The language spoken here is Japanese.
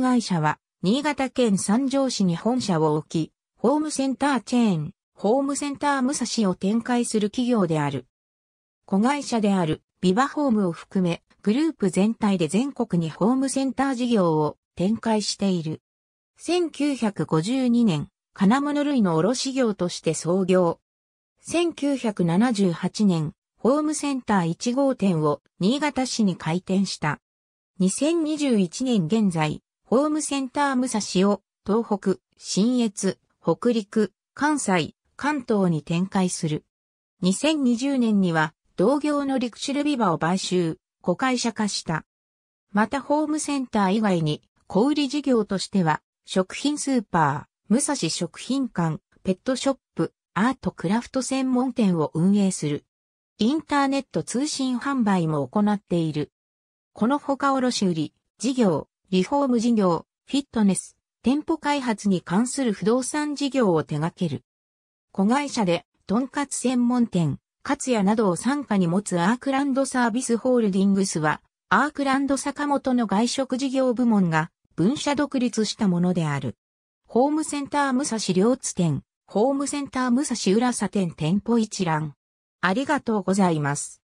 会社は、新潟県三条市に本社を置き、ホームセンターチェーン、ホームセンター武蔵を展開する企業である。子会社であるビバホームを含め、グループ全体で全国にホームセンター事業を展開している。1952年、金物類の卸業として創業。1978年、ホームセンター1号店を新潟市に開店した。2021年現在、ホームセンター武蔵を東北、新越、北陸、関西、関東に展開する。2020年には同業の陸種ルビバを買収、子会社化した。またホームセンター以外に小売事業としては食品スーパー、武蔵食品館、ペットショップ、アートクラフト専門店を運営する。インターネット通信販売も行っている。この他卸売、事業、リフォーム事業、フィットネス、店舗開発に関する不動産事業を手掛ける。子会社で、とんかつ専門店、かつやなどを傘下に持つアークランドサービスホールディングスは、アークランド坂本の外食事業部門が分社独立したものである。ホームセンター武蔵両津店、ホームセンター武蔵浦佐店店舗一覧。ありがとうございます。